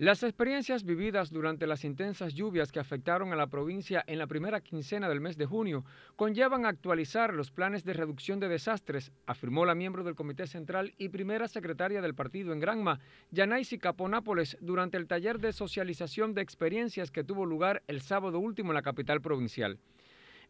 Las experiencias vividas durante las intensas lluvias que afectaron a la provincia en la primera quincena del mes de junio conllevan a actualizar los planes de reducción de desastres, afirmó la miembro del Comité Central y primera secretaria del partido en Granma, Yanaisi Caponápoles, durante el taller de socialización de experiencias que tuvo lugar el sábado último en la capital provincial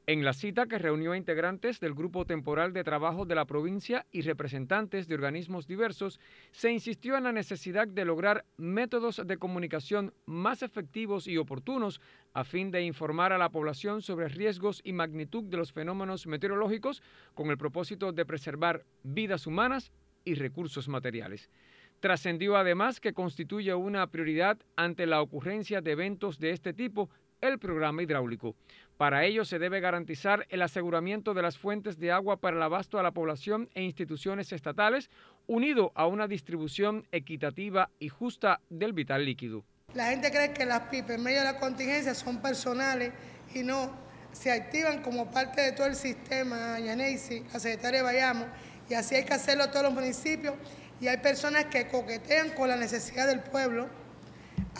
en la cita que reunió a integrantes del Grupo Temporal de Trabajo de la provincia y representantes de organismos diversos, se insistió en la necesidad de lograr métodos de comunicación más efectivos y oportunos a fin de informar a la población sobre riesgos y magnitud de los fenómenos meteorológicos con el propósito de preservar vidas humanas y recursos materiales. Trascendió además que constituye una prioridad ante la ocurrencia de eventos de este tipo el programa hidráulico. Para ello se debe garantizar el aseguramiento de las fuentes de agua para el abasto a la población e instituciones estatales, unido a una distribución equitativa y justa del vital líquido. La gente cree que las pipas en medio de la contingencia son personales y no, se activan como parte de todo el sistema, Yaneisi, la secretaria de Bayamo, y así hay que hacerlo todos los municipios. Y hay personas que coquetean con la necesidad del pueblo.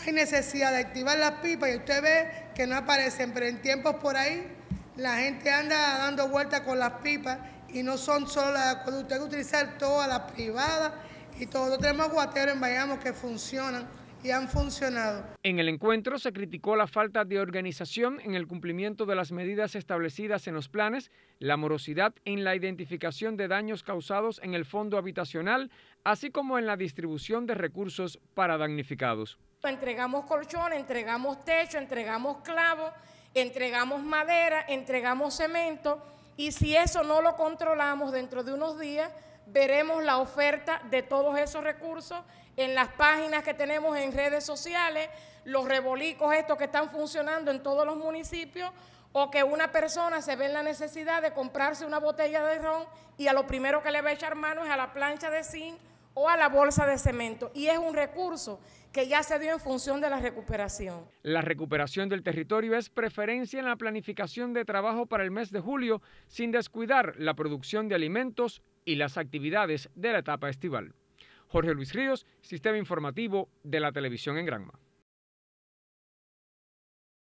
Hay necesidad de activar las pipas y usted ve que no aparecen, pero en tiempos por ahí la gente anda dando vueltas con las pipas y no son solo las de usted hay que utilizar todas las privadas y todos los tenemos guateros en Vayamos que funcionan han funcionado. En el encuentro se criticó la falta de organización en el cumplimiento de las medidas establecidas en los planes, la morosidad en la identificación de daños causados en el fondo habitacional, así como en la distribución de recursos para damnificados. Entregamos colchón, entregamos techo, entregamos clavo, entregamos madera, entregamos cemento y si eso no lo controlamos dentro de unos días, veremos la oferta de todos esos recursos en las páginas que tenemos en redes sociales, los rebolicos estos que están funcionando en todos los municipios, o que una persona se ve en la necesidad de comprarse una botella de ron y a lo primero que le va a echar mano es a la plancha de zinc o a la bolsa de cemento y es un recurso que ya se dio en función de la recuperación. La recuperación del territorio es preferencia en la planificación de trabajo para el mes de julio sin descuidar la producción de alimentos y las actividades de la etapa estival. Jorge Luis Ríos, Sistema Informativo de la Televisión en Granma.